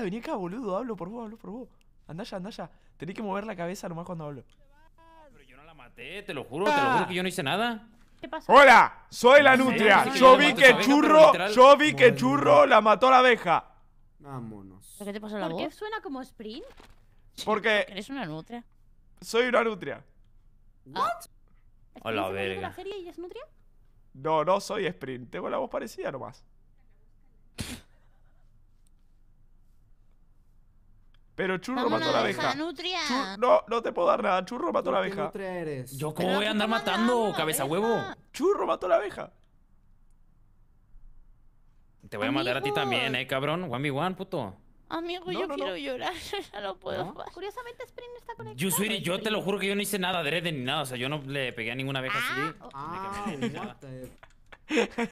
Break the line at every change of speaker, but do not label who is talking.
vení acá, boludo. Hablo por vos, hablo por vos. Anda ya, anda ya. Tenés que mover la cabeza nomás cuando hablo. Pero yo no la maté, te lo juro, te lo ah. juro que yo no hice nada. ¿Qué pasó? Hola, soy la nutria. Yo vi que churro, yo vi que churro la mató la abeja. Vámonos. qué te pasa la ¿Por qué suena como sprint? Porque eres una nutria. Soy una nutria. ¿What? Hola, verga. ¿La serie y es nutria? No, no soy sprint, tengo la voz parecida nomás. Pero Churro mató a la abeja. no, no te puedo dar nada. Churro mató a la abeja. Yo cómo voy a andar matando, cabeza huevo. Churro mató a la abeja. Te voy a matar a ti también, eh, cabrón. One v One, puto. Amigo, yo quiero llorar. llorar, ya no puedo. Curiosamente, Spring está conectado. Yo, yo te lo juro que yo no hice nada de red ni nada. O sea, yo no le pegué a ninguna abeja ah, así. Ah,